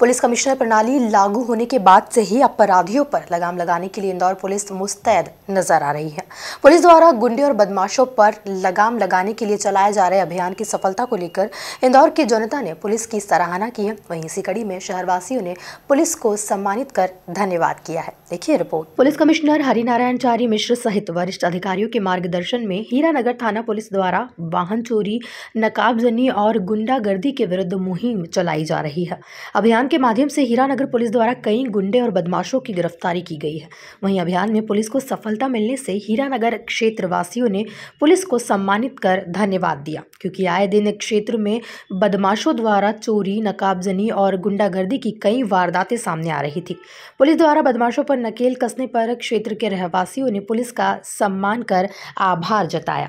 police commissioner प्रणाली लागू होने के बाद से ही अपराधियों पर लगाम लगाने के लिए इंदौर पुलिस मुस्तैद नजर आ रही है पुलिस द्वारा गुंडे और बदमाशों पर लगाम लगाने के लिए चलाए जा रहे अभियान की सफलता को लेकर इंदौर की जनता ने पुलिस की सराहना की है वहीं इसी कड़ी में शहरवासियों ने पुलिस को सम्मानित कर धन्यवाद किया है देखिए report police commissioner Harinarayan Chari Mishra सहित वरिष्ठ अधिकारियों के मार्गदर्शन में हीरानगर थाना पुलिस द्वारा वाहन चोरी नकाबजनी और गुंडागर्दी के विरुद्ध मुहिम चलाई जा रही है अभियान के माध्यम से हीरानगर पुलिस द्वारा कई गुंडे और बदमाशों की गिरफ्तारी की गई है वहीं अभियान में पुलिस को सफलता मिलने से हीरानगर क्षेत्रवासियों ने पुलिस को सम्मानित कर धन्यवाद दिया क्योंकि आए दिन क्षेत्र में बदमाशों द्वारा चोरी नकाबजनी और गुंडागर्दी की कई वारदातें सामने आ रही थी पुलिस द्वारा बदमाशों पर नकेल कसने पर क्षेत्र के रहवासियों ने पुलिस का सम्मान कर आभार जताया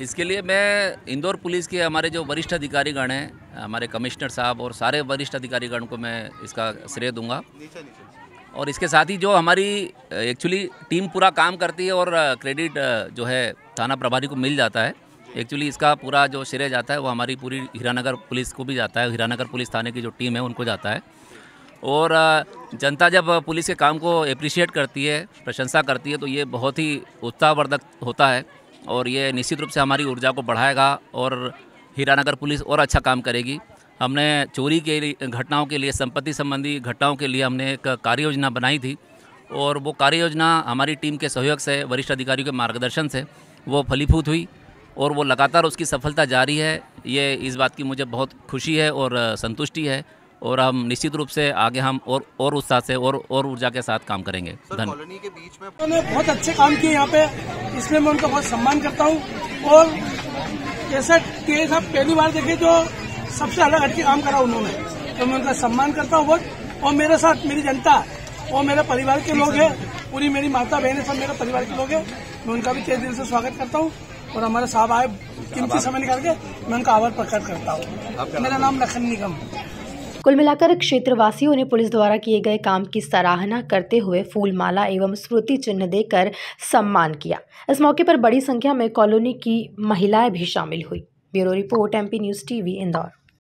इसके लिए मैं इंदौर पुलिस के हमारे जो वरिष्ठ अधिकारीगण हैं हमारे कमिश्नर साहब और सारे वरिष्ठ अधिकारीगण को मैं इसका श्रेय दूंगा और इसके साथ ही जो हमारी एक्चुअली टीम पूरा काम करती है और क्रेडिट uh, uh, जो है थाना प्रभारी को मिल जाता है एक्चुअली इसका पूरा जो श्रेय जाता है वो हमारी पूरी हीरानगर पुलिस को भी जाता है हीरानगर पुलिस थाने की जो टीम है उनको जाता है और uh, जनता जब पुलिस के काम को अप्रिशिएट करती है प्रशंसा करती है तो ये बहुत ही उत्साहवर्धक होता है और ये निश्चित रूप से हमारी ऊर्जा को बढ़ाएगा और हीरानगर पुलिस और अच्छा काम करेगी हमने चोरी के घटनाओं के लिए संपत्ति संबंधी घटनाओं के लिए हमने एक कार्य योजना बनाई थी और वो कार्य योजना हमारी टीम के सहयोग से वरिष्ठ अधिकारियों के मार्गदर्शन से वो फलीभूत हुई और वो लगातार उसकी सफलता जारी है ये इस बात की मुझे बहुत खुशी है और संतुष्टि है और हम निश्चित रूप से आगे हम और और उत्साह से और और ऊर्जा के साथ काम करेंगे धन्यवाद बहुत अच्छे काम किए यहाँ पे इसलिए मैं उनका बहुत सम्मान करता हूँ और ऐसा केस आप पहली बार देखे जो तो सबसे अलग हटके काम करा उन्होंने तो मैं उनका सम्मान करता हूँ बहुत और मेरे साथ मेरी जनता और मेरे परिवार के लोग हैं पूरी मेरी माता बहन सब मेरे परिवार के लोग हैं मैं उनका भी तेज दिल से स्वागत करता हूँ और हमारे साहब आए कीमती समय निकाल के मैं उनका आभार प्रकट करता हूँ मेरा नाम लखन निगम कुल मिलाकर क्षेत्रवासियों ने पुलिस द्वारा किए गए काम की सराहना करते हुए फूलमाला एवं स्मृति चिन्ह देकर सम्मान किया इस मौके पर बड़ी संख्या में कॉलोनी की महिलाएं भी शामिल हुई bureau report MP news TV Indore